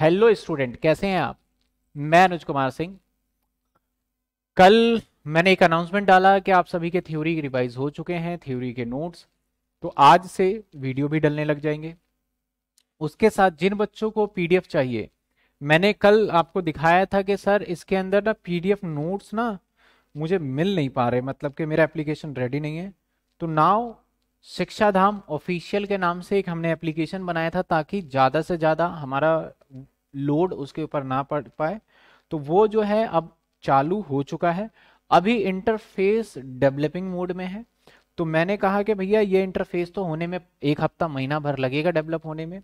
hello student कैसे हैं आप मैं अनुज कुमार सिंह कल मैंने एक अनाउंसमेंट डाला कि आप सभी के थ्योरी रिवाइज हो चुके हैं थ्योरी के नोट्स तो आज से वीडियो भी डलने लग जाएंगे उसके साथ जिन बच्चों को पीडीएफ चाहिए मैंने कल आपको दिखाया था कि सर इसके अंदर ना पीडीएफ नोट्स ना मुझे मिल नहीं पा रहे मतलब कि मेरा एप्लीकेशन रेडी नहीं है तो नाव शिक्षा धाम ऑफिशियल के नाम से एक हमने एप्लीकेशन बनाया था ताकि ज़्यादा से ज़्यादा हमारा लोड उसके ऊपर ना पड़ पाए तो वो जो है अब चालू हो चुका है अभी इंटरफेस डेवलपिंग मोड में है तो मैंने कहा कि भैया ये इंटरफेस तो होने में एक हफ्ता महीना भर लगेगा डेवलप होने में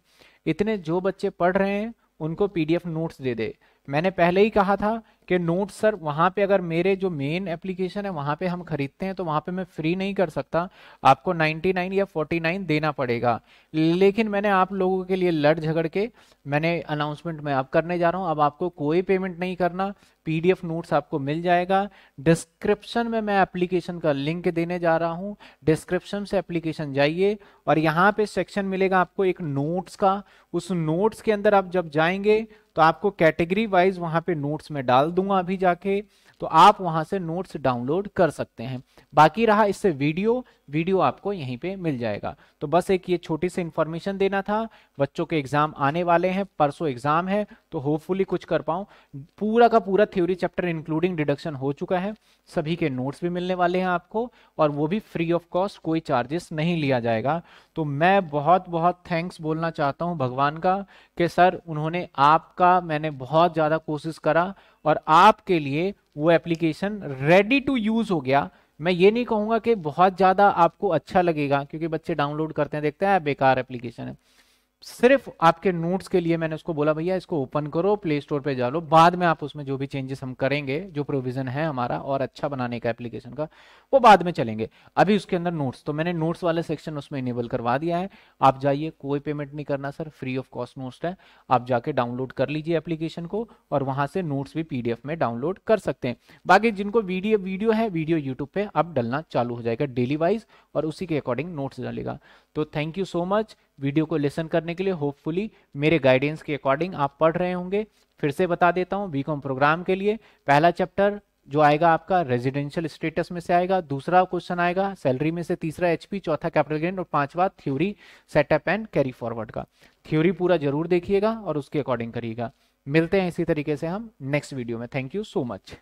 इतने जो बच्चे पढ़ रहे हैं उनको पीडीएफ नोट्स दे दे मैंने पहले ही कहा था कि नोट सर वहाँ पे अगर मेरे जो मेन एप्लीकेशन है वहाँ पे हम खरीदते हैं तो वहाँ पे मैं फ्री नहीं कर सकता आपको 99 या 49 देना पड़ेगा लेकिन मैंने आप लोगों के लिए लड़ झगड़ के मैंने अनाउंसमेंट में अब करने जा रहा हूँ अब आपको कोई पेमेंट नहीं करना पीडीएफ नोट्स आपको मिल जाएगा डिस्क्रिप्शन में मैं एप्लीकेशन का लिंक देने जा रहा हूँ डिस्क्रिप्शन से एप्लीकेशन जाइए और यहाँ पे सेक्शन मिलेगा आपको एक नोट्स का उस नोट्स के अंदर आप जब जाएंगे तो आपको कैटेगरी वाइज वहां पे नोट्स में डाल दूंगा अभी जाके तो आप वहां से नोट्स डाउनलोड कर सकते हैं बाकी रहा इससे वीडियो वीडियो आपको यहीं पे मिल जाएगा तो बस एक ये छोटी सी इंफॉर्मेशन देना था बच्चों के एग्जाम आने वाले हैं परसों एग्जाम है तो होपफुली कुछ कर पाऊं पूरा का पूरा थ्योरी चैप्टर इंक्लूडिंग डिडक्शन हो चुका है सभी के नोट्स भी मिलने वाले हैं आपको और वो भी फ्री ऑफ कॉस्ट कोई चार्जेस नहीं लिया जाएगा तो मैं बहुत बहुत थैंक्स बोलना चाहता हूँ भगवान का कि सर उन्होंने आपका मैंने बहुत ज़्यादा कोशिश करा और आपके लिए वो एप्लीकेशन रेडी टू यूज हो गया मैं ये नहीं कहूंगा कि बहुत ज़्यादा आपको अच्छा लगेगा क्योंकि बच्चे डाउनलोड करते हैं देखते हैं बेकार एप्लीकेशन है सिर्फ आपके नोट्स के लिए मैंने उसको बोला भैया इसको ओपन करो प्ले स्टोर पे जा लो बाद में आप उसमें जो भी चेंजेस हम करेंगे जो प्रोविजन है हमारा और अच्छा बनाने का एप्लीकेशन का वो बाद में चलेंगे अभी उसके अंदर नोट्स तो मैंने नोट्स वाले सेक्शन उसमें इनेबल करवा दिया है आप जाइए कोई पेमेंट नहीं करना sir free of cost notes है आप जाके डाउनलोड कर लीजिए एप्लीकेशन को और वहां से नोट्स भी पीडीएफ में डाउनलोड कर सकते हैं बाकी जिनको वीडियो वीडियो है वीडियो यूट्यूब पे अब डलना चालू हो जाएगा डेली वाइज और उसी के अकॉर्डिंग नोट्स डालेगा तो thank you so much video को लेसन करने के लिए होपफुली मेरे गाइडेंस के अकॉर्डिंग आप पढ़ रहे होंगे फिर से बता देता हूँ बीकॉम प्रोग्राम के लिए पहला चैप्टर जो आएगा आपका रेजिडेंशियल स्टेटस में से आएगा दूसरा क्वेश्चन आएगा सैलरी में से तीसरा एचपी चौथा कैपिटल गेन और पांचवा theory setup and carry forward का थ्योरी पूरा जरूर देखिएगा और उसके अकॉर्डिंग करिएगा मिलते हैं इसी तरीके से हम नेक्स्ट वीडियो में थैंक यू सो मच